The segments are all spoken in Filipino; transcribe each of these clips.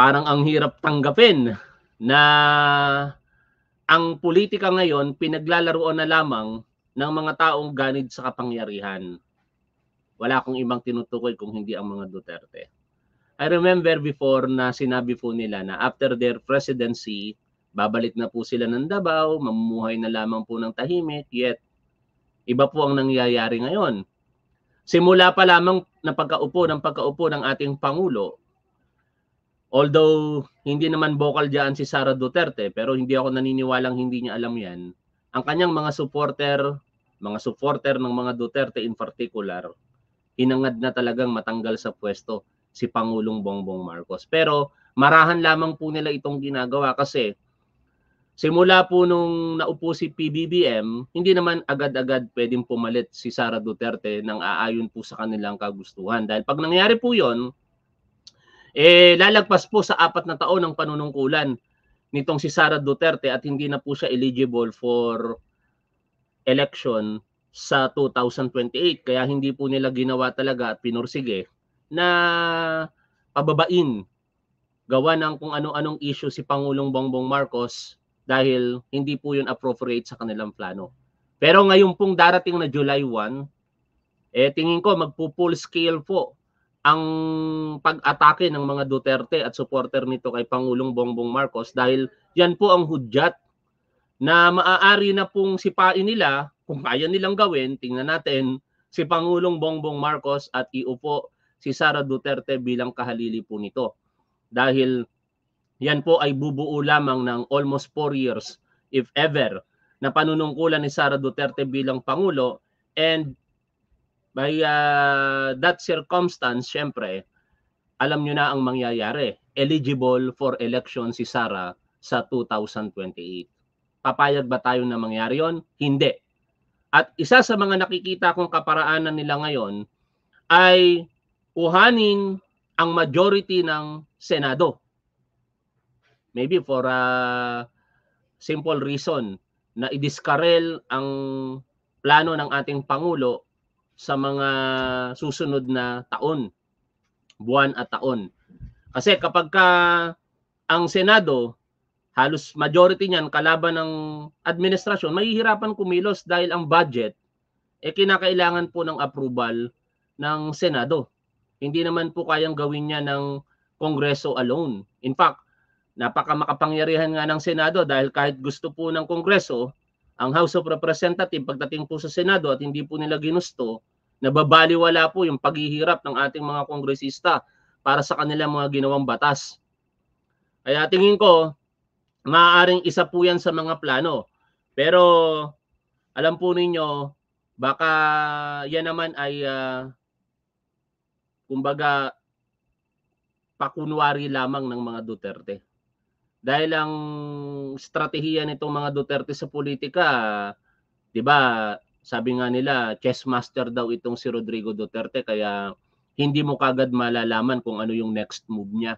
parang ang hirap tanggapin na ang politika ngayon pinaglalaruan na lamang ng mga taong ganid sa kapangyarihan. Wala akong ibang tinutukoy kung hindi ang mga Duterte. I remember before na sinabi po nila na after their presidency, babalik na po sila ng Davao, mamumuhay na lamang po ng tahimik, yet iba po ang nangyayari ngayon. Simula pa lamang na pagkaupo ng pagkaupo ng ating Pangulo, Although hindi naman vocal diyan si Sara Duterte pero hindi ako naniniwalang hindi niya alam 'yan. Ang kanyang mga supporter, mga supporter ng mga Duterte in particular, hinangad na talagang matanggal sa pwesto si Pangulong Bongbong Marcos. Pero marahan lamang po nila itong ginagawa kasi simula po nung naupo si PBBM, hindi naman agad-agad pwedeng pumalit si Sara Duterte nang aayon po sa kanilang kagustuhan. Dahil pag nangyari po yon eh, lalagpas po sa apat na taon ng panunungkulan nitong si Sara Duterte at hindi na po siya eligible for election sa 2028 kaya hindi po nila ginawa talaga at pinursige na pababain gawa ng kung ano-anong issue si Pangulong Bongbong Marcos dahil hindi po yun appropriate sa kanilang plano. Pero ngayon pong darating na July 1, eh tingin ko magpo-full scale po ang pag-atake ng mga Duterte at supporter nito kay Pangulong Bongbong Marcos dahil yan po ang hudyat na maaari na pong sipain nila kung kaya nilang gawin, tingnan natin si Pangulong Bongbong Marcos at iupo si Sara Duterte bilang kahalili po nito. Dahil yan po ay bubuo lamang ng almost 4 years if ever na panunungkulan ni Sara Duterte bilang Pangulo and by uh, that circumstance, syempre, alam nyo na ang mangyayari. Eligible for election si Sara sa 2028. Papayag ba tayo na mangyari yon? Hindi. At isa sa mga nakikita kong kaparaanan nila ngayon ay uhanin ang majority ng Senado. Maybe for a simple reason na idiskarel ang plano ng ating Pangulo sa mga susunod na taon, buwan at taon. Kasi kapag ka ang Senado, halos majority niyan kalaban ng administrasyon, mahihirapan kumilos dahil ang budget eh kinakailangan po ng approval ng Senado. Hindi naman po kayang gawin niya ng Kongreso alone. In fact, napaka makapangyarihan nga ng Senado dahil kahit gusto po ng Kongreso, ang House of Representatives pagdating po sa Senado at hindi po nila ginusto, Nababaliwala po yung paghihirap ng ating mga kongresista para sa kanilang mga ginawang batas. Kaya tingin ko, maaaring isa po yan sa mga plano. Pero alam po ninyo, baka yan naman ay uh, kumbaga pakunwari lamang ng mga Duterte. Dahil ang strategiya nitong mga Duterte sa politika, 'di ba, sabi nga nila, chess master daw itong si Rodrigo Duterte kaya hindi mo kagad malalaman kung ano yung next move niya.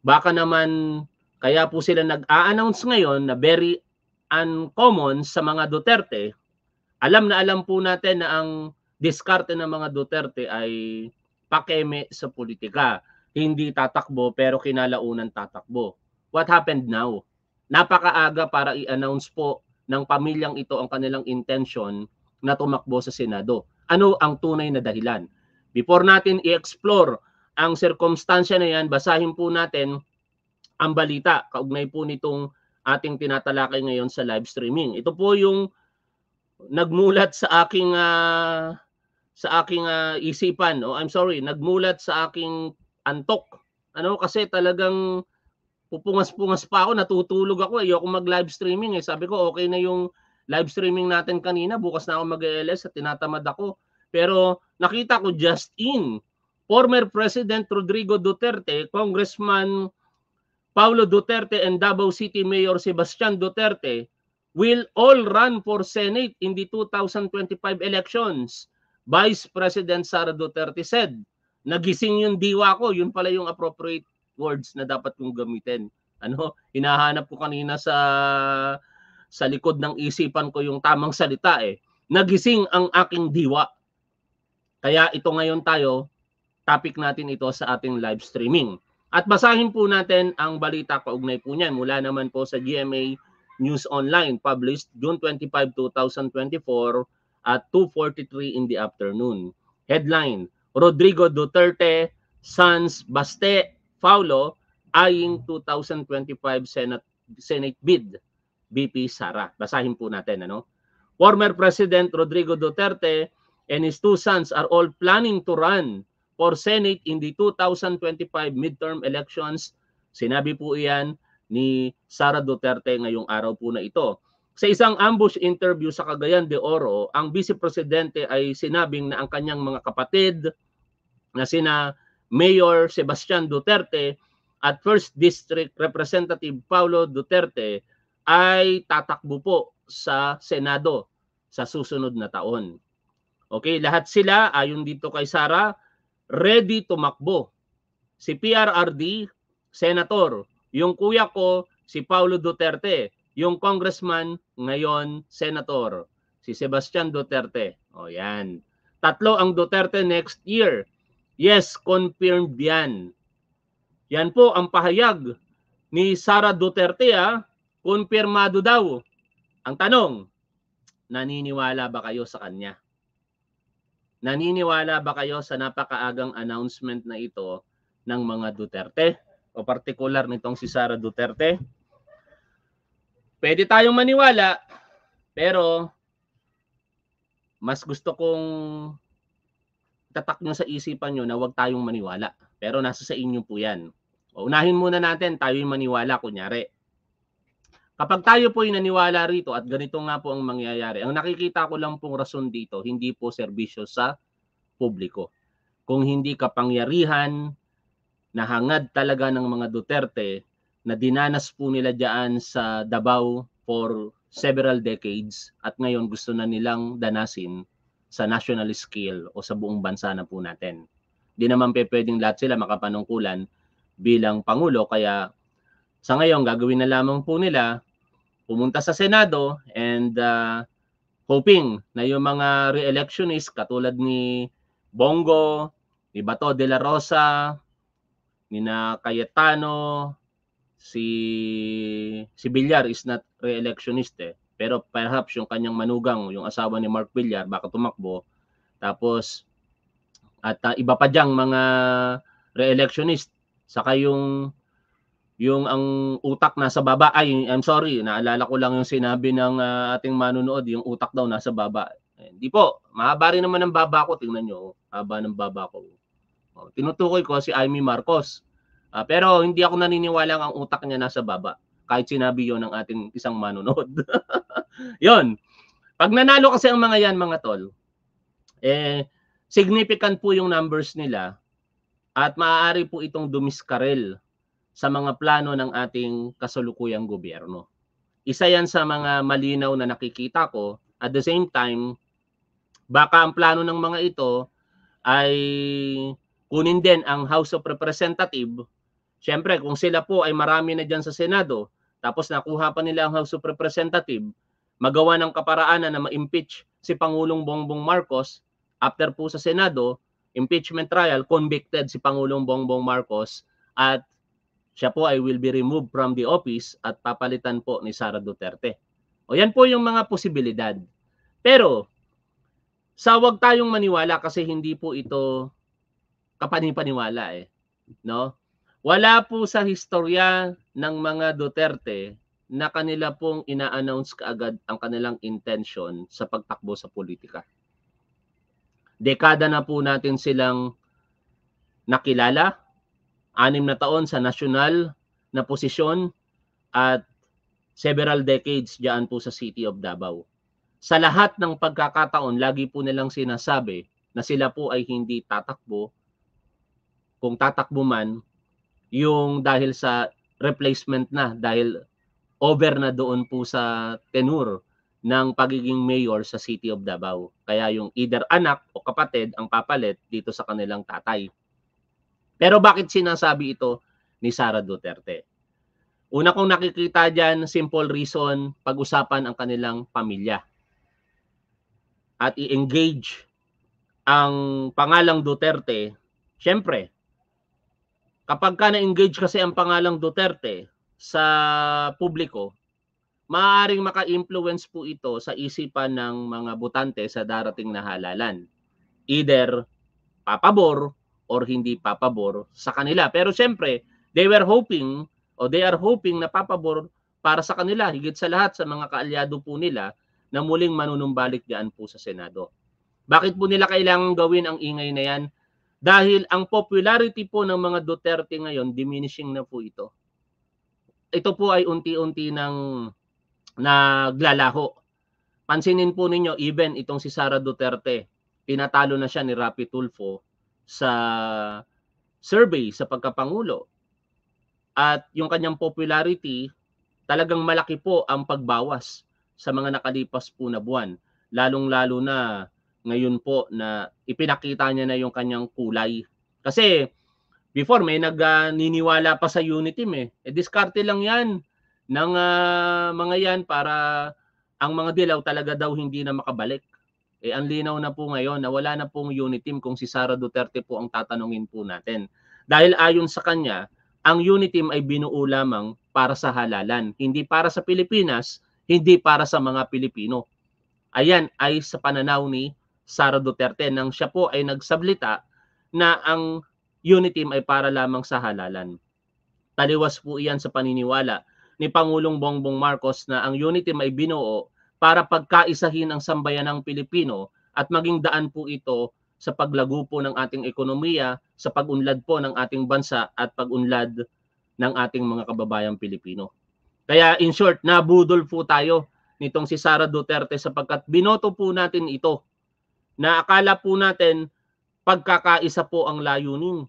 Baka naman, kaya po sila nag-a-announce ngayon na very uncommon sa mga Duterte. Alam na alam po natin na ang diskarte ng mga Duterte ay pakeme sa politika. Hindi tatakbo pero kinalaunan tatakbo. What happened now? Napakaaga para i-announce po ng pamilyang ito ang kanilang intention na tumakbo sa Senado. Ano ang tunay na dahilan? Before natin i-explore ang sirkumstansya na yan, basahin po natin ang balita kaugnay po nitong ating tinatalakay ngayon sa live streaming. Ito po yung nagmulat sa aking uh, sa aking uh, isipan. Oh, I'm sorry, nagmulat sa aking antok. Ano kasi talagang pupungas-pungas pa ako, natutulog ako, ayoko mag-live streaming eh. Sabi ko, okay na yung live streaming natin kanina, bukas na ako mag-ELS at tinatamad ako. Pero nakita ko just in, former President Rodrigo Duterte, Congressman Paulo Duterte and Davao City Mayor Sebastian Duterte will all run for Senate in the 2025 elections. Vice President Sara Duterte said, nagising yung diwa ko, yun pala yung appropriate words na dapat kong gamitin. Ano, hinahanap ko kanina sa sa likod ng isipan ko yung tamang salita eh. Nagising ang aking diwa. Kaya ito ngayon tayo, topic natin ito sa ating live streaming. At basahin po natin ang balita kaugnay po niyan mula naman po sa GMA News Online published June 25, 2024 at 2.43 in the afternoon. Headline, Rodrigo Duterte, Sons Baste Faulo aying 2025 Senate Senate bid BP Sara. Basahin po natin ano. Former President Rodrigo Duterte and his two sons are all planning to run for Senate in the 2025 midterm elections. Sinabi po iyan ni Sara Duterte ngayong araw po na ito. Sa isang ambush interview sa Cagayan de Oro, ang vice presidente ay sinabing na ang kanyang mga kapatid na sina Mayor Sebastian Duterte at First District Representative Paulo Duterte ay tatakbo po sa Senado sa susunod na taon. Okay, lahat sila ayon dito kay Sara ready tumakbo. Si PRRD, senator, yung kuya ko si Paulo Duterte, yung congressman ngayon senator si Sebastian Duterte. O yan. Tatlo ang Duterte next year Yes, confirmed yan. Yan po ang pahayag ni Sara Duterte ha, konfirmado daw. Ang tanong, naniniwala ba kayo sa kanya? Naniniwala ba kayo sa napakaagang announcement na ito ng mga Duterte? O particular nitong si Sara Duterte? Pwede tayong maniwala, pero mas gusto kong tatak nyo sa isipan nyo na huwag tayong maniwala. Pero nasa sa inyo po yan. O, unahin muna natin, tayo yung maniwala kunyari. Kapag tayo po yung naniwala rito at ganito nga po ang mangyayari, ang nakikita ko lang pong rason dito, hindi po serbisyo sa publiko. Kung hindi kapangyarihan, nahangad talaga ng mga Duterte na dinanas po nila dyan sa Davao for several decades at ngayon gusto na nilang danasin sa national scale o sa buong bansa na po natin. Di naman pe pwedeng lahat sila makapanungkulan bilang Pangulo kaya sa ngayon gagawin na lamang po nila pumunta sa Senado and uh, hoping na yung mga re electionist katulad ni Bongo, ni Bato de la Rosa, ni na Cayetano, si si Villar is not re-electionist eh. Pero perhaps yung kanyang manugang, yung asawa ni Mark Villar, baka tumakbo. Tapos, at uh, iba pa diyang mga re-electionist. Saka yung, yung ang utak nasa baba. Ay, I'm sorry, naalala ko lang yung sinabi ng uh, ating manunood, yung utak daw nasa baba. Eh, hindi po, mahaba rin naman ang baba ko. Tingnan niyo oh. haba ng baba ko. Oh, tinutukoy ko si Amy Marcos. Uh, pero hindi ako naniniwala ang utak niya nasa baba kahit sinabi yon ng ating isang manonood. yon. Pag nanalo kasi ang mga yan mga tol, eh, significant po yung numbers nila at maaari po itong dumiskarel sa mga plano ng ating kasalukuyang gobyerno. Isa yan sa mga malinaw na nakikita ko. At the same time, baka ang plano ng mga ito ay kunin din ang House of Representative. Siyempre, kung sila po ay marami na dyan sa Senado, tapos nakuha pa nila ang House of Representative, magawa ng kaparaanan na ma-impeach si Pangulong Bongbong Marcos after po sa Senado, impeachment trial, convicted si Pangulong Bongbong Marcos at siya po ay will be removed from the office at papalitan po ni Sara Duterte. O yan po yung mga posibilidad. Pero, sa wag tayong maniwala kasi hindi po ito kapanipaniwala eh. No? Wala po sa historya ng mga Duterte na kanila pong ina-announce kaagad ang kanilang intention sa pagtakbo sa politika. Dekada na po natin silang nakilala, anim na taon sa national na posisyon at several decades diyan po sa City of Davao. Sa lahat ng pagkakataon, lagi po nilang sinasabi na sila po ay hindi tatakbo. Kung tatakbo man, yung dahil sa replacement na dahil over na doon po sa tenure ng pagiging mayor sa City of Davao. Kaya yung either anak o kapatid ang papalit dito sa kanilang tatay. Pero bakit sinasabi ito ni Sara Duterte? Una kong nakikita dyan, simple reason, pag-usapan ang kanilang pamilya. At i-engage ang pangalang Duterte, syempre, kapag ka na-engage kasi ang pangalang Duterte sa publiko, maaaring maka-influence po ito sa isipan ng mga butante sa darating na halalan. Either papabor or hindi papabor sa kanila. Pero siyempre, they were hoping o they are hoping na papabor para sa kanila, higit sa lahat sa mga kaalyado po nila na muling manunumbalik diyan po sa Senado. Bakit po nila kailangang gawin ang ingay na yan? Dahil ang popularity po ng mga Duterte ngayon, diminishing na po ito. Ito po ay unti-unti nang naglalaho. Pansinin po ninyo, even itong si Sara Duterte, pinatalo na siya ni Rapi Tulfo sa survey sa pagkapangulo. At yung kanyang popularity, talagang malaki po ang pagbawas sa mga nakalipas po na buwan. Lalong-lalo na ngayon po na ipinakita niya na yung kanyang kulay. Kasi before may nagnininiwala pa sa Unitim eh. E diskarte lang yan ng uh, mga yan para ang mga dilaw talaga daw hindi na makabalik. Eh ang linaw na po ngayon na wala na pong unity team kung si Sara Duterte po ang tatanungin po natin. Dahil ayon sa kanya, ang unity team ay binuo lamang para sa halalan, hindi para sa Pilipinas, hindi para sa mga Pilipino. Ayan ay sa pananaw ni Sara Duterte nang siya po ay nagsablita na ang UNITEAM ay para lamang sa halalan. Taliwas po iyan sa paniniwala ni Pangulong Bongbong Marcos na ang UNITEAM ay binuo para pagkaisahin ang sambayan ng Pilipino at maging daan po ito sa paglago po ng ating ekonomiya, sa pagunlad po ng ating bansa at pagunlad ng ating mga kababayang Pilipino. Kaya in short, nabudol po tayo nitong si Sara Duterte sapagkat binoto po natin ito na akala po natin pagkakaisa po ang layunin.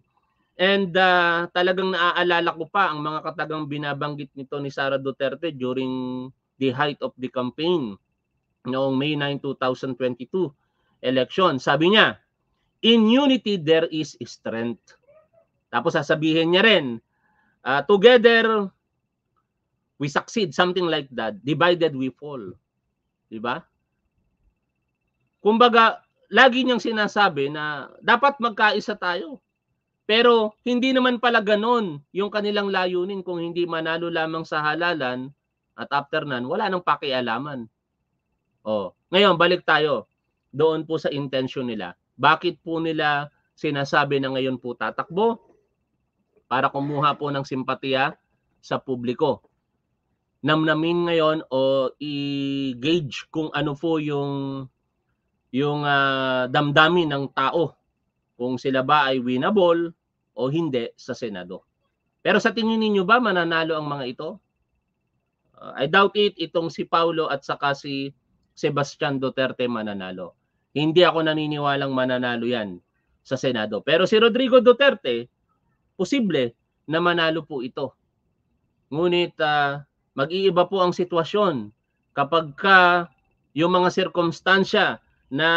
And uh, talagang naaalala ko pa ang mga katagang binabanggit nito ni Sara Duterte during the height of the campaign noong May 9, 2022 election. Sabi niya, in unity there is strength. Tapos sasabihin niya rin, uh, together we succeed, something like that. Divided we fall. Di ba? Kumbaga, lagi niyang sinasabi na dapat magkaisa tayo. Pero hindi naman pala ganon yung kanilang layunin kung hindi manalo lamang sa halalan at after nan, wala nang pakialaman. Oh, ngayon balik tayo doon po sa intention nila. Bakit po nila sinasabi na ngayon po tatakbo para kumuha po ng simpatiya sa publiko. Namnamin ngayon o i-gauge kung ano po yung yung uh, damdamin ng tao kung sila ba ay winnable o hindi sa Senado. Pero sa tingin ninyo ba mananalo ang mga ito? Uh, I doubt it itong si Paulo at saka si Sebastian Duterte mananalo. Hindi ako naniniwalang mananalo yan sa Senado. Pero si Rodrigo Duterte, posible na manalo po ito. Ngunit uh, mag-iiba po ang sitwasyon kapag ka yung mga sirkumstansya na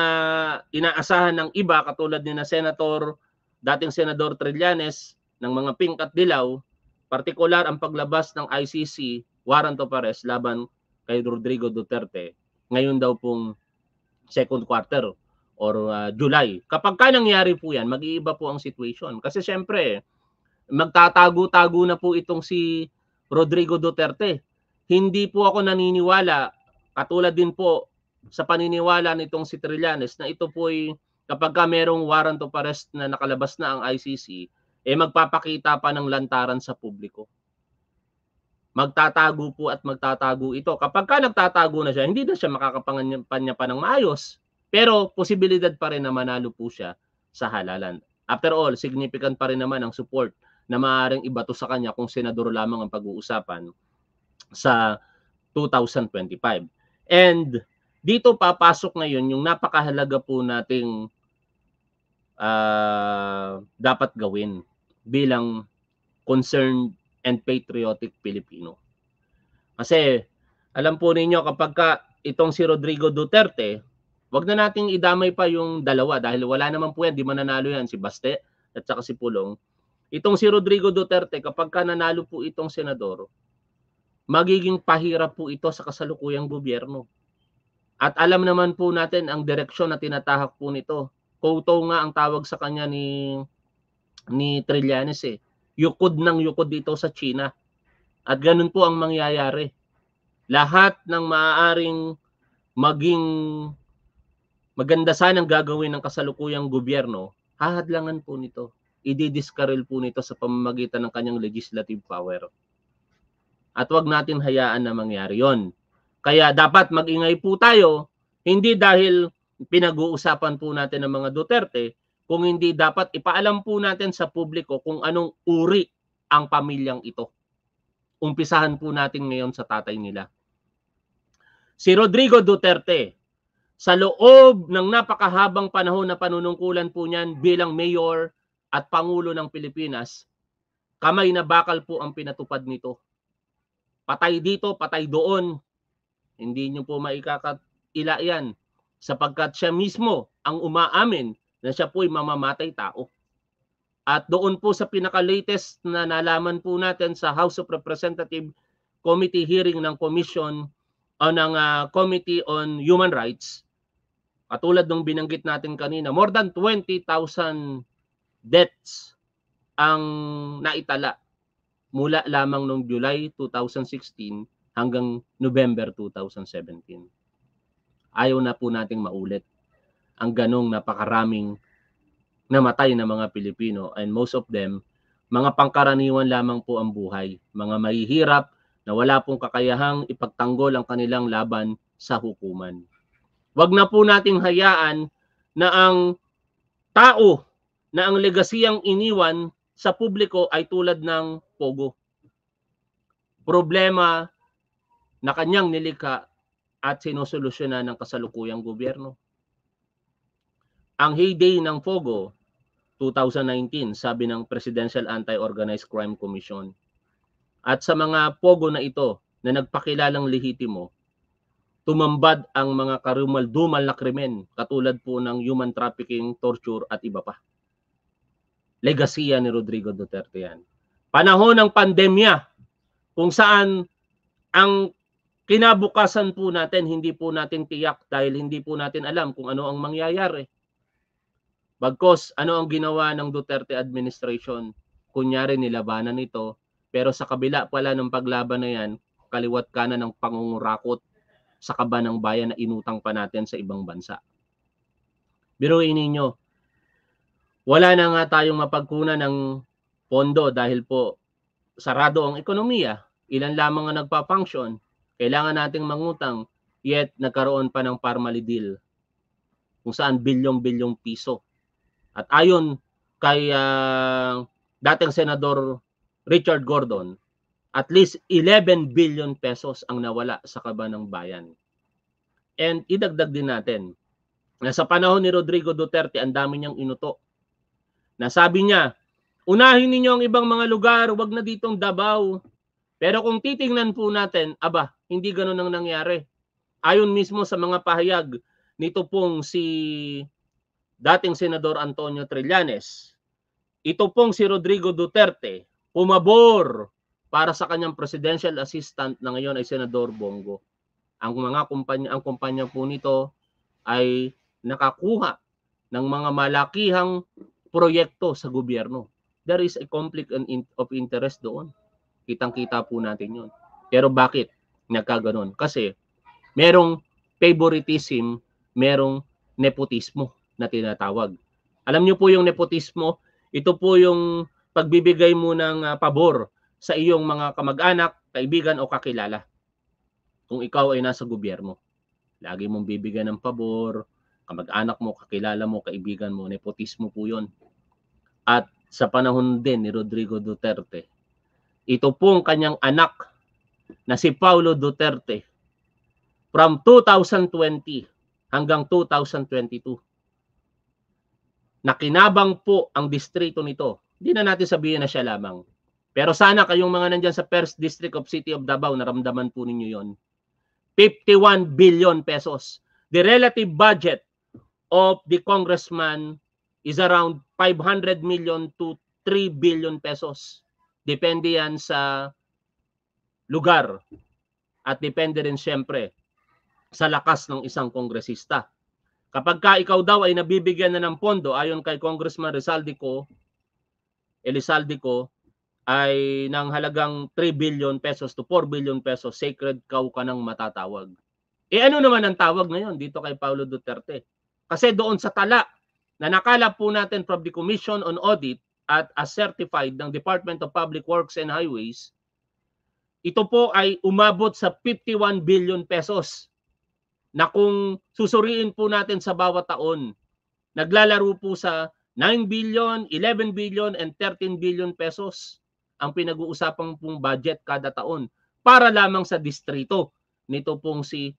inaasahan ng iba katulad ni na Senator, dating Senador Trillanes ng mga pink at dilaw, partikular ang paglabas ng ICC warrant of arrest laban kay Rodrigo Duterte ngayon daw pong second quarter or uh, July. Kapag ka nangyari po yan, mag-iiba po ang situation. Kasi syempre magtatago-tago na po itong si Rodrigo Duterte. Hindi po ako naniniwala, katulad din po sa paniniwala nitong si Trillanes na ito po ay kapag ka merong warrant of arrest na nakalabas na ang ICC, eh magpapakita pa ng lantaran sa publiko. Magtatago po at magtatago ito. Kapag ka nagtatago na siya, hindi na siya makakapanya pa ng maayos. Pero posibilidad pa rin na manalo po siya sa halalan. After all, significant pa rin naman ang support na maaaring ibato sa kanya kung senador lamang ang pag-uusapan sa 2025. And dito papasok na yun yung napakahalaga po nating uh, dapat gawin bilang concerned and patriotic Pilipino. Kasi alam po ninyo kapag ka itong si Rodrigo Duterte, wag na nating idamay pa yung dalawa dahil wala naman po yan, di mananalo yan si Baste at saka si Pulong. Itong si Rodrigo Duterte kapag ka nanalo po itong senador, magiging pahirap po ito sa kasalukuyang gobyerno at alam naman po natin ang direksyon na tinatahak po nito. Koto nga ang tawag sa kanya ni ni Trillanes eh. Yukod ng yukod dito sa China. At ganun po ang mangyayari. Lahat ng maaaring maging maganda sanang gagawin ng kasalukuyang gobyerno, hahadlangan po nito. Ididiskaril po nito sa pamamagitan ng kanyang legislative power. At wag natin hayaan na mangyari yon. Kaya dapat magingay po tayo, hindi dahil pinag-uusapan po natin ng mga Duterte, kung hindi dapat ipaalam po natin sa publiko kung anong uri ang pamilyang ito. Umpisahan po natin ngayon sa tatay nila. Si Rodrigo Duterte, sa loob ng napakahabang panahon na panunungkulan po niyan bilang mayor at pangulo ng Pilipinas, kamay na bakal po ang pinatupad nito. Patay dito, patay doon, hindi niyo po maikakatila yan sapagkat siya mismo ang umaamin na siya po'y mamamatay tao. At doon po sa pinaka-latest na nalaman po natin sa House of Representative Committee hearing ng Commission o ah, ng uh, Committee on Human Rights, katulad ng binanggit natin kanina, more than 20,000 deaths ang naitala mula lamang noong July 2016 hanggang November 2017. Ayaw na po nating maulit ang ganong napakaraming namatay na mga Pilipino and most of them, mga pangkaraniwan lamang po ang buhay, mga mahihirap na wala pong kakayahang ipagtanggol ang kanilang laban sa hukuman. Huwag na po nating hayaan na ang tao na ang legasiyang iniwan sa publiko ay tulad ng pogo. Problema na kanyang nilikha at sinusolusyonan ng kasalukuyang gobyerno. Ang heyday ng FOGO 2019, sabi ng Presidential Anti-Organized Crime Commission. At sa mga pogo na ito na nagpakilalang lehitimo, tumambad ang mga karumaldumal na krimen katulad po ng human trafficking, torture at iba pa. Legasiya ni Rodrigo Duterte yan. Panahon ng pandemya kung saan ang kinabukasan po natin, hindi po natin tiyak dahil hindi po natin alam kung ano ang mangyayari. Bagkos, ano ang ginawa ng Duterte administration? Kunyari nilabanan ito, pero sa kabila pala ng paglaban na yan, kaliwat kanan ng pangungurakot sa kaba ng bayan na inutang pa natin sa ibang bansa. Biruin ninyo, wala na nga tayong mapagkunan ng pondo dahil po sarado ang ekonomiya. Ilan lamang ang nagpa-function kailangan nating mangutang, yet nagkaroon pa ng Parmali deal kung saan bilyong-bilyong piso. At ayon kay uh, dating Senador Richard Gordon, at least 11 billion pesos ang nawala sa kaba ng bayan. And idagdag din natin, na sa panahon ni Rodrigo Duterte, ang dami niyang inuto. Nasabi niya, unahin ninyo ang ibang mga lugar, wag na ditong Davao. Pero kung titingnan po natin, aba, hindi ganun ang nangyari. Ayon mismo sa mga pahayag nito pong si dating Senador Antonio Trillanes, ito pong si Rodrigo Duterte pumabor para sa kanyang presidential assistant na ngayon ay Senador Bongo. Ang mga kumpanya, ang kumpanya po nito ay nakakuha ng mga malakihang proyekto sa gobyerno. There is a conflict of interest doon. Kitang-kita po natin yun. Pero bakit? nagkaganon. Kasi merong favoritism, merong nepotismo na tinatawag. Alam niyo po yung nepotismo, ito po yung pagbibigay mo ng uh, pabor sa iyong mga kamag-anak, kaibigan o kakilala. Kung ikaw ay nasa gobyerno, lagi mong bibigyan ng pabor, kamag-anak mo, kakilala mo, kaibigan mo, nepotismo po yun. At sa panahon din ni Rodrigo Duterte, ito pong kanyang anak na si Paulo Duterte from 2020 hanggang 2022. Nakinabang po ang distrito nito. Hindi na natin sabihin na siya lamang. Pero sana kayong mga nandyan sa 1st District of City of Davao, naramdaman po ninyo yon. 51 billion pesos. The relative budget of the congressman is around 500 million to 3 billion pesos. Depende yan sa lugar at depende rin siyempre sa lakas ng isang kongresista. Kapag ka ikaw daw ay nabibigyan na ng pondo ayon kay Congressman Rizaldico, Elizaldico ay ng halagang 3 billion pesos to 4 billion pesos, sacred cow ka ng matatawag. E ano naman ang tawag ngayon dito kay Paulo Duterte? Kasi doon sa tala na nakala po natin from the Commission on Audit at as certified ng Department of Public Works and Highways, ito po ay umabot sa 51 billion pesos na kung susuriin po natin sa bawat taon, naglalaro po sa 9 billion, 11 billion, and 13 billion pesos ang pinag-uusapang pong budget kada taon para lamang sa distrito nito pong si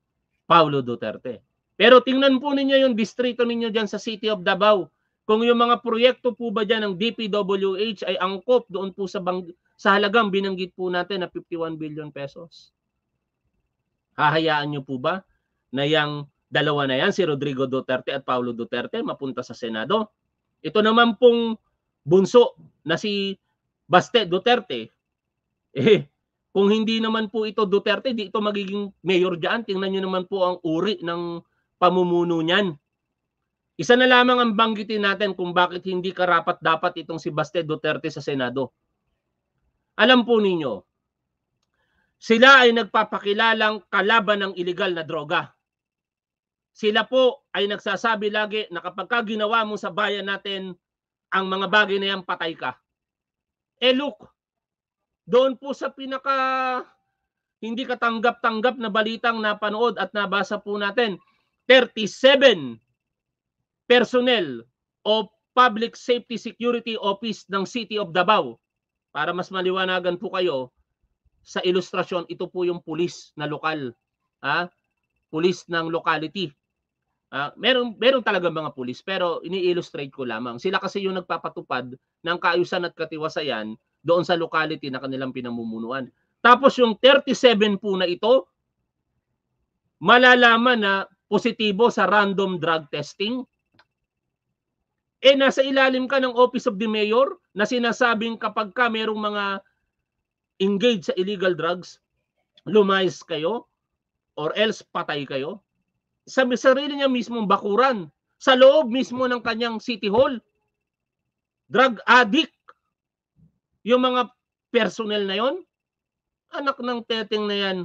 Paulo Duterte. Pero tingnan po ninyo yung distrito ninyo dyan sa City of Davao. Kung yung mga proyekto po ba dyan ng DPWH ay angkop doon po sa bang sa halagang binanggit po natin na 51 billion pesos. Hahayaan niyo po ba na yang dalawa na yan, si Rodrigo Duterte at Paulo Duterte, mapunta sa Senado? Ito naman pong bunso na si Baste Duterte, eh, kung hindi naman po ito Duterte, di ito magiging mayor dyan. Tingnan nyo naman po ang uri ng pamumuno niyan. Isa na lamang ang banggitin natin kung bakit hindi karapat dapat itong si Baste Duterte sa Senado. Alam po ninyo, sila ay nagpapakilalang kalaban ng ilegal na droga. Sila po ay nagsasabi lagi na kapag ka ginawa mo sa bayan natin ang mga bagay na yan, patay ka. Eh look, doon po sa pinaka hindi katanggap-tanggap na balitang napanood at nabasa po natin, 37 personnel of Public Safety Security Office ng City of Davao para mas maliwanagan po kayo, sa ilustrasyon, ito po yung pulis na lokal. Ha? Pulis ng locality. Uh, meron, meron talaga mga pulis pero ini-illustrate ko lamang. Sila kasi yung nagpapatupad ng kaayusan at katiwasayan doon sa locality na kanilang pinamumunuan. Tapos yung 37 po na ito, malalaman na positibo sa random drug testing eh nasa ilalim ka ng Office of the Mayor na sinasabing kapag ka merong mga engaged sa illegal drugs, lumayas kayo or else patay kayo. Sa sarili niya mismong bakuran, sa loob mismo ng kanyang city hall, drug addict, yung mga personnel na yon, anak ng teteng na yan,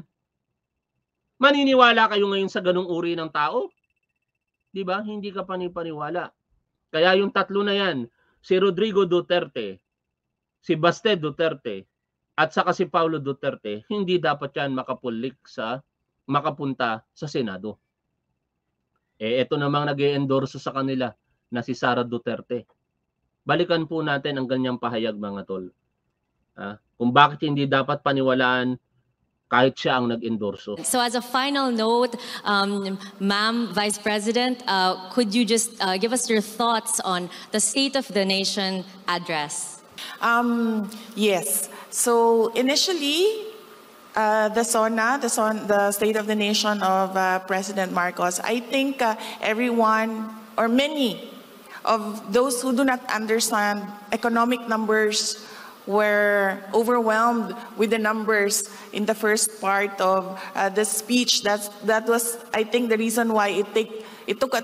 maniniwala kayo ngayon sa ganung uri ng tao? 'Di ba? Hindi ka panipaniwala. Kaya yung tatlo na yan, si Rodrigo Duterte, si Baste Duterte, at saka si Paulo Duterte, hindi dapat yan makapulik sa makapunta sa Senado. Eh, ito namang nag endorso sa kanila na si Sara Duterte. Balikan po natin ang ganyang pahayag mga tol. Ah, kung bakit hindi dapat paniwalaan kahit siya ang nag-endorso. So as a final note, um, Ma'am Vice President, uh, could you just uh, give us your thoughts on the State of the Nation address? Um, yes. So initially, uh, the SONA, the, son, the State of the Nation of uh, President Marcos, I think uh, everyone or many of those who do not understand economic numbers were overwhelmed with the numbers in the first part of uh, the speech. That's, that was, I think, the reason why it, take, it, took a,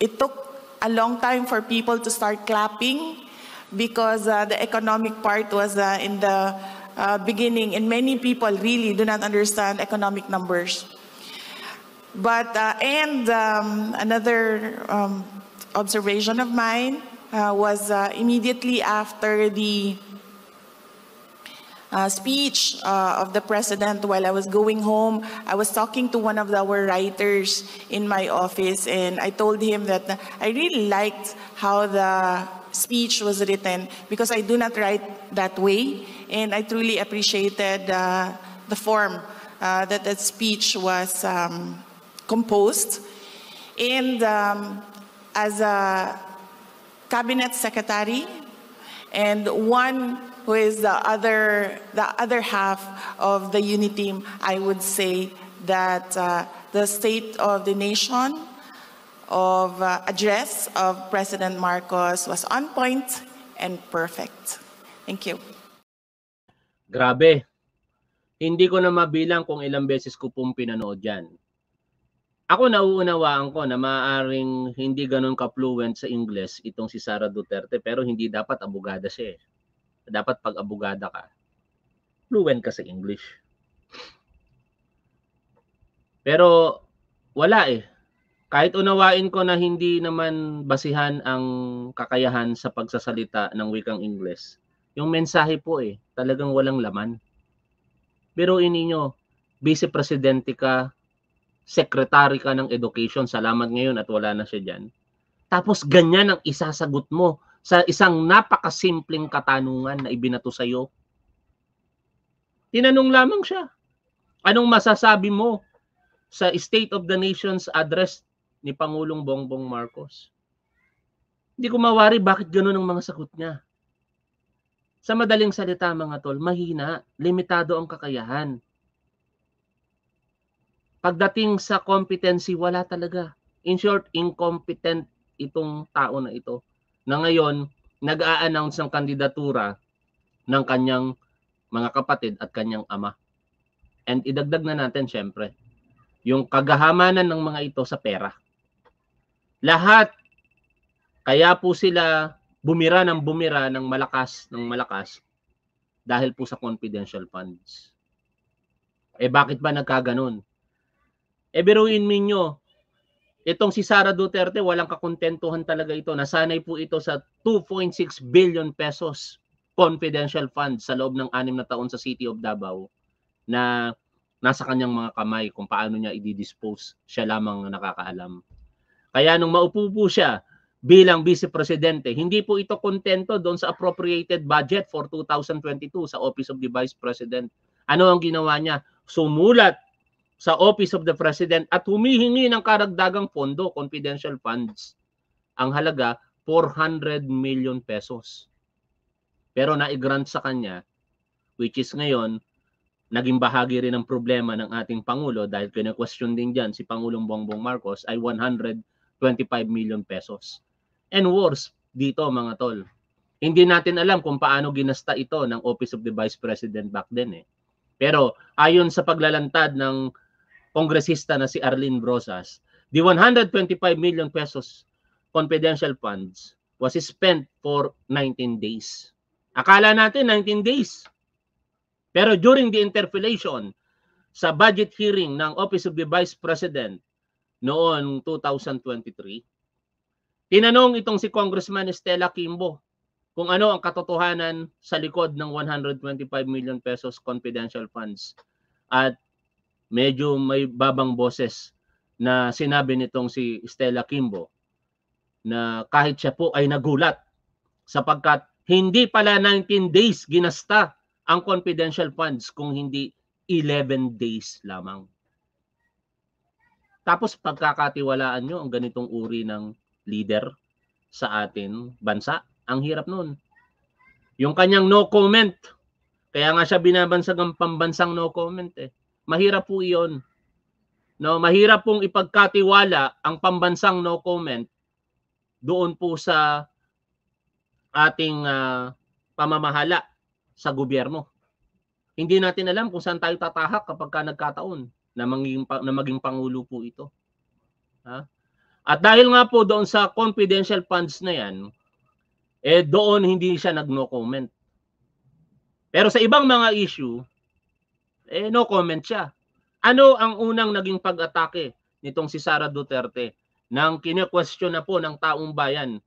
it took a long time for people to start clapping because uh, the economic part was uh, in the uh, beginning, and many people really do not understand economic numbers. But, uh, and um, another um, observation of mine uh, was immediately after the uh, speech uh, of the president while I was going home, I was talking to one of our writers in my office, and I told him that I really liked how the speech was written because I do not write that way, and I truly appreciated uh, the form uh, that that speech was um, composed. And um, as a cabinet secretary and one who is the other, the other half of the UNI team, I would say that uh, the state of the nation of uh, address of President Marcos was on point and perfect. Thank you. Grabe. Hindi ko na mabilang kung ilang beses ko pong pinanood yan. Ako nauunawaan ko na maaaring hindi ganun ka-fluent sa English itong si Sara Duterte pero hindi dapat abogada siya eh dapat pag abogada ka, fluent ka sa English. Pero wala eh. Kahit unawain ko na hindi naman basihan ang kakayahan sa pagsasalita ng wikang Ingles, yung mensahe po eh, talagang walang laman. Pero ininyo, vice presidente ka, secretary ka ng education, salamat ngayon at wala na siya dyan. Tapos ganyan ang isasagot mo sa isang napakasimpleng katanungan na ibinato sa iyo. Tinanong lamang siya, anong masasabi mo sa State of the Nations address ni Pangulong Bongbong Marcos? Hindi ko mawari bakit ganun ang mga sagot niya. Sa madaling salita mga tol, mahina, limitado ang kakayahan. Pagdating sa competency, wala talaga. In short, incompetent itong tao na ito na ngayon nag-a-announce ng kandidatura ng kanyang mga kapatid at kanyang ama. And idagdag na natin syempre yung kagahamanan ng mga ito sa pera. Lahat kaya po sila bumira ng bumira ng malakas ng malakas dahil po sa confidential funds. Eh bakit ba nagkaganon? E biruin ninyo, Itong si Sara Duterte, walang kakontentuhan talaga ito. Nasanay po ito sa 2.6 billion pesos confidential fund sa loob ng anim na taon sa City of Davao na nasa kanyang mga kamay kung paano niya i-dispose. Siya lamang na nakakaalam. Kaya nung maupo po siya bilang vice presidente, hindi po ito kontento doon sa appropriated budget for 2022 sa Office of the Vice President. Ano ang ginawa niya? Sumulat sa Office of the President at humihingi ng karagdagang pondo, confidential funds. Ang halaga, 400 million pesos. Pero naigrant sa kanya, which is ngayon, naging bahagi rin ng problema ng ating Pangulo dahil kina-question din dyan si Pangulong Bongbong Marcos ay 125 million pesos. And worse, dito mga tol, hindi natin alam kung paano ginasta ito ng Office of the Vice President back then eh. Pero ayon sa paglalantad ng kongresista na si Arlene Brosas, the 125 million pesos confidential funds was spent for 19 days. Akala natin 19 days. Pero during the interpellation sa budget hearing ng Office of the Vice President noon 2023, tinanong itong si Congressman Estela Kimbo kung ano ang katotohanan sa likod ng 125 million pesos confidential funds. At medyo may babang boses na sinabi nitong si Stella Kimbo na kahit siya po ay nagulat sapagkat hindi pala 19 days ginasta ang confidential funds kung hindi 11 days lamang. Tapos pagkakatiwalaan nyo ang ganitong uri ng leader sa atin bansa, ang hirap nun. Yung kanyang no comment, kaya nga siya binabansag ang pambansang no comment eh. Mahirap po iyon. No, mahirap pong ipagkatiwala ang pambansang no comment doon po sa ating uh, pamamahala sa gobyerno. Hindi natin alam kung saan tayo tatahak kapag ka nagkataon na maging, na maging pangulo po ito. Ha? At dahil nga po doon sa confidential funds na yan, eh doon hindi siya nag-no comment. Pero sa ibang mga issue, eh no comment siya. Ano ang unang naging pag-atake nitong si Sara Duterte nang kine-question na po ng taong bayan?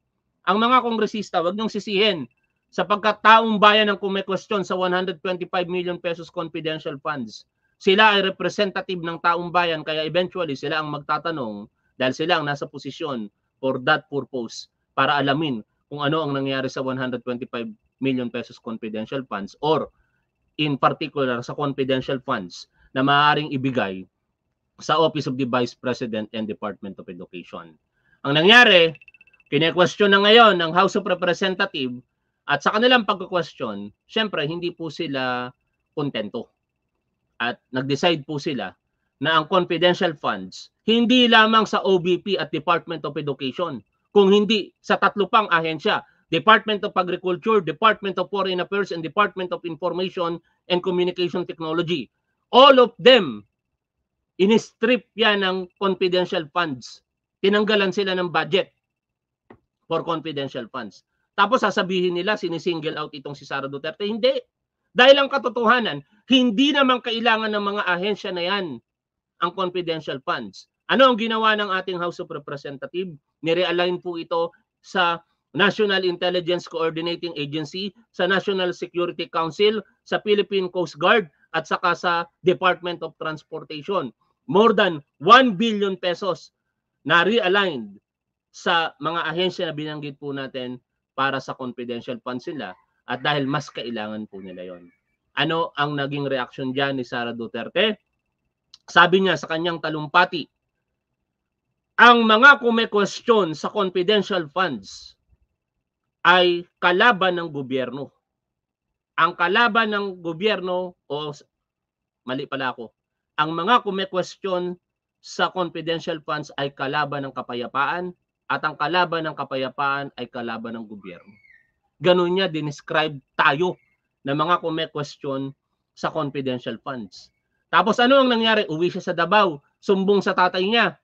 Ang mga kongresista, wag niyong sisihin sapagkat taong bayan ang kume-question sa 125 million pesos confidential funds. Sila ay representative ng taong bayan kaya eventually sila ang magtatanong dahil sila ang nasa posisyon for that purpose para alamin kung ano ang nangyari sa 125 million pesos confidential funds or in particular sa confidential funds na maaaring ibigay sa Office of the Vice President and Department of Education. Ang nangyari, kine-question na ngayon ng House of Representatives at sa kanilang pagko-question, syempre hindi po sila kontento. At nag-decide po sila na ang confidential funds hindi lamang sa OBP at Department of Education, kung hindi sa tatlo pang ahensya Department of Agriculture, Department of Foreign Affairs, and Department of Information and Communication Technology. All of them, in-strip yan ng confidential funds. Tinanggalan sila ng budget for confidential funds. Tapos sasabihin nila, sinisingle out itong si Sara Duterte. Hindi. Dahil ang katotohanan, hindi naman kailangan ng mga ahensya na yan ang confidential funds. Ano ang ginawa ng ating House of Representative? Nirealign po ito sa National Intelligence Coordinating Agency, sa National Security Council, sa Philippine Coast Guard at saka sa Department of Transportation. More than 1 billion pesos na realigned sa mga ahensya na binanggit po natin para sa confidential funds nila at dahil mas kailangan po nila yon. Ano ang naging reaksyon diyan ni Sara Duterte? Sabi niya sa kanyang talumpati, ang mga kumekwestiyon sa confidential funds ay kalaban ng gobyerno. Ang kalaban ng gobyerno, o mali pala ako, ang mga kumekwestiyon sa confidential funds ay kalaban ng kapayapaan at ang kalaban ng kapayapaan ay kalaban ng gobyerno. Ganun niya dinescribe tayo na mga kumekwestiyon sa confidential funds. Tapos ano ang nangyari? Uwi siya sa Davao, sumbong sa tatay niya.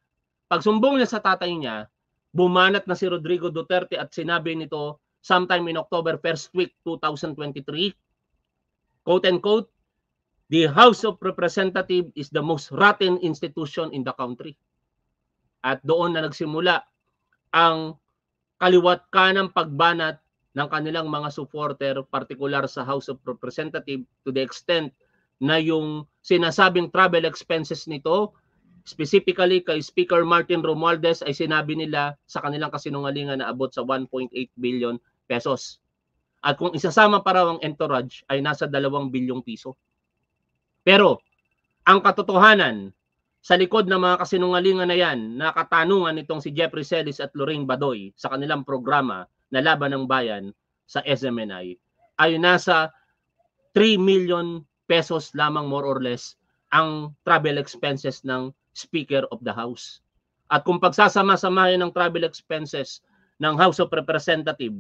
Pag sumbong niya sa tatay niya, bumanat na si Rodrigo Duterte at sinabi nito sometime in October first week 2023. Quote and quote, the House of Representatives is the most rotten institution in the country. At doon na nagsimula ang kaliwat kanang pagbanat ng kanilang mga supporter, particular sa House of Representatives to the extent na yung sinasabing travel expenses nito specifically kay Speaker Martin Romualdez ay sinabi nila sa kanilang kasinungalingan na abot sa 1.8 billion pesos. At kung isasama pa raw ang entourage ay nasa 2 bilyong piso. Pero ang katotohanan sa likod ng mga kasinungalingan na yan, nakatanungan nitong si Jeffrey Celis at Lorraine Badoy sa kanilang programa na Laban ng Bayan sa SMNI ay nasa 3 million pesos lamang more or less ang travel expenses ng Speaker of the House. At kung pagsasama-samahin ng travel expenses ng House of Representative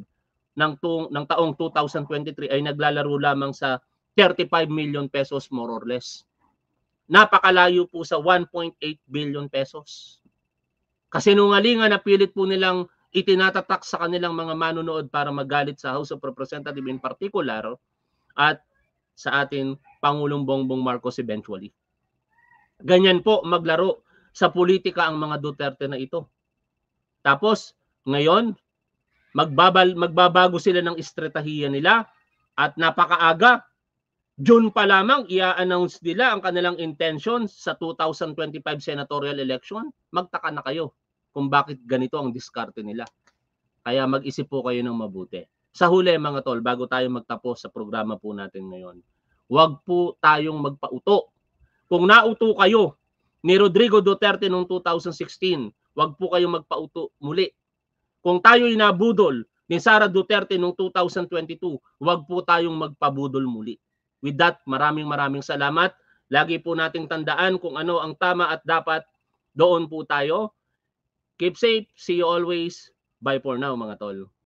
ng, tuong, ng taong 2023 ay naglalaro lamang sa 35 million pesos more or less. Napakalayo po sa 1.8 billion pesos. Kasi nungalingan na pilit po nilang itinatatak sa kanilang mga manonood para magalit sa House of Representatives in particular oh, at sa atin Pangulong Bongbong Marcos eventually. Ganyan po maglaro sa politika ang mga Duterte na ito. Tapos ngayon, Magbabal, magbabago sila ng estratehiya nila at napakaaga. June pa lamang ia announce nila ang kanilang intention sa 2025 senatorial election. Magtaka na kayo kung bakit ganito ang diskarte nila. Kaya mag-isip po kayo ng mabuti. Sa huli mga tol, bago tayo magtapos sa programa po natin ngayon, huwag po tayong magpauto. Kung nauto kayo ni Rodrigo Duterte noong 2016, huwag po kayong magpauto muli kung tayo inabudol ni Sara Duterte noong 2022, huwag po tayong magpabudol muli. With that, maraming maraming salamat. Lagi po nating tandaan kung ano ang tama at dapat doon po tayo. Keep safe. See you always. Bye for now mga tol.